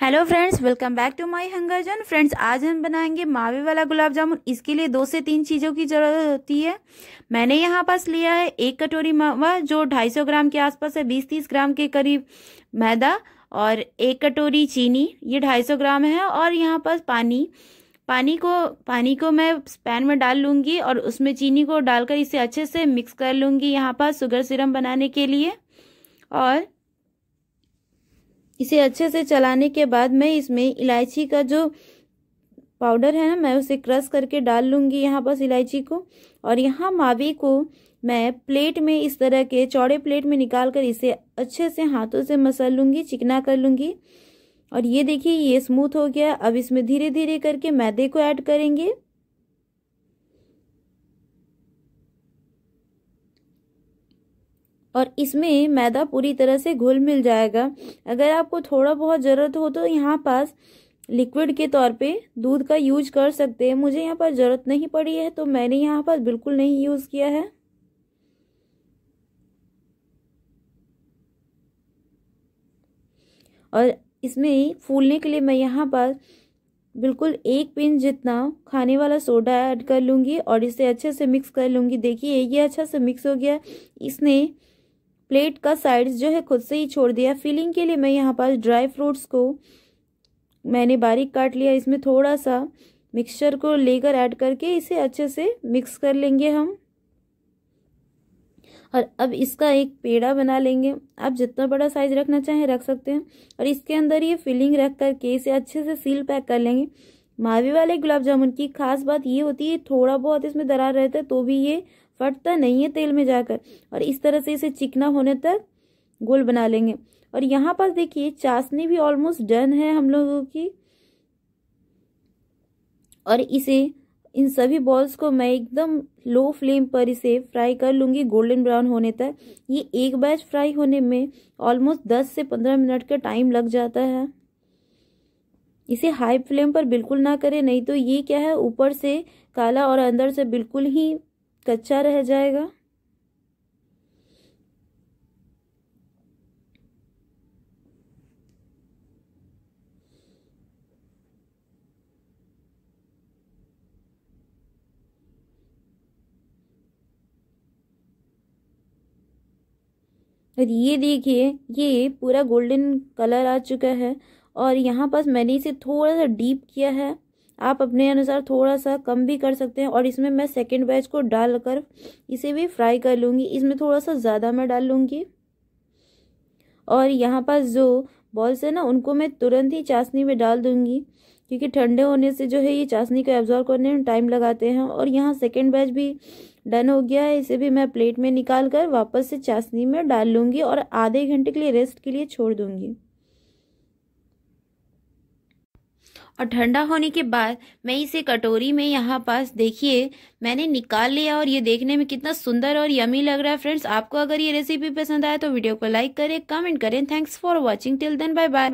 hello friends welcome back to my hunger zone friends आज हम बनाएंगे मावे वाला गुलाब जामुन इसके लिए दो से तीन चीज़ों की ज़रूरत होती है मैंने यहाँ पास लिया है एक कटोरी मावा जो 250 ग्राम के आसपास है 20-30 ग्राम के करीब मैदा और एक कटोरी चीनी ये 250 ग्राम है और यहाँ पास पानी पानी को पानी को मैं पैन में डाल लूँगी और उसमें चीनी को डालकर इसे अच्छे से मिक्स कर लूँगी यहाँ पास शुगर सिरम बनाने के लिए और इसे अच्छे से चलाने के बाद मैं इसमें इलायची का जो पाउडर है ना मैं उसे क्रश करके डाल लूँगी यहाँ पास इलायची को और यहाँ मावे को मैं प्लेट में इस तरह के चौड़े प्लेट में निकाल कर इसे अच्छे से हाथों से मसल लूँगी चिकना कर लूँगी और ये देखिए ये स्मूथ हो गया अब इसमें धीरे धीरे करके मैदे को ऐड करेंगे और इसमें मैदा पूरी तरह से घुल मिल जाएगा अगर आपको थोड़ा बहुत ज़रूरत हो तो यहाँ पास लिक्विड के तौर पे दूध का यूज कर सकते हैं मुझे यहाँ पर ज़रूरत नहीं पड़ी है तो मैंने यहाँ पर बिल्कुल नहीं यूज़ किया है और इसमें फूलने के लिए मैं यहाँ पर बिल्कुल एक पिन जितना खाने वाला सोडा ऐड कर लूँगी और इसे अच्छे से मिक्स कर लूँगी देखिए ये अच्छा से मिक्स हो गया इसने प्लेट का साइड्स जो है खुद से ही छोड़ दिया फिलिंग के लिए मैं यहाँ पर ड्राई फ्रूट्स को मैंने बारीक काट लिया इसमें थोड़ा सा मिक्सचर को लेकर ऐड करके इसे अच्छे से मिक्स कर लेंगे हम और अब इसका एक पेड़ा बना लेंगे आप जितना बड़ा साइज रखना चाहें रख सकते हैं और इसके अंदर ये फिलिंग रख करके इसे अच्छे से सील पैक कर लेंगे मावे वाले गुलाब जामुन की खास बात ये होती है थोड़ा बहुत इसमें दरार रहता है तो भी ये फटता नहीं है तेल में जाकर और इस तरह से इसे चिकना होने तक गोल बना लेंगे और यहाँ पर देखिए चाशनी भी ऑलमोस्ट डन है हम लोगों की और इसे इन सभी बॉल्स को मैं एकदम लो फ्लेम पर इसे फ्राई कर लूँगी गोल्डन ब्राउन होने तक ये एक बैच फ्राई होने में ऑलमोस्ट 10 से 15 मिनट का टाइम लग जाता है इसे हाई फ्लेम पर बिल्कुल ना करें नहीं तो ये क्या है ऊपर से काला और अंदर से बिल्कुल ही कच्चा रह जाएगा और ये देखिए ये पूरा गोल्डन कलर आ चुका है और यहाँ पर मैंने इसे थोड़ा सा डीप किया है आप अपने अनुसार थोड़ा सा कम भी कर सकते हैं और इसमें मैं सेकेंड बैच को डालकर इसे भी फ्राई कर लूँगी इसमें थोड़ा सा ज़्यादा मैं डाल लूँगी और यहाँ पर जो बॉल्स है ना उनको मैं तुरंत ही चाशनी में डाल दूँगी क्योंकि ठंडे होने से जो है ये चाशनी को एब्जॉर्व करने में टाइम लगाते हैं और यहाँ सेकेंड बैच भी डन हो गया है इसे भी मैं प्लेट में निकाल कर वापस से चाशनी में डाल लूँगी और आधे घंटे के लिए रेस्ट के लिए छोड़ दूँगी और ठंडा होने के बाद मैं इसे कटोरी में यहाँ पास देखिए मैंने निकाल लिया और ये देखने में कितना सुंदर और यमी लग रहा है फ्रेंड्स आपको अगर ये रेसिपी पसंद आए तो वीडियो को लाइक करें कमेंट करें thanks for watching till then bye bye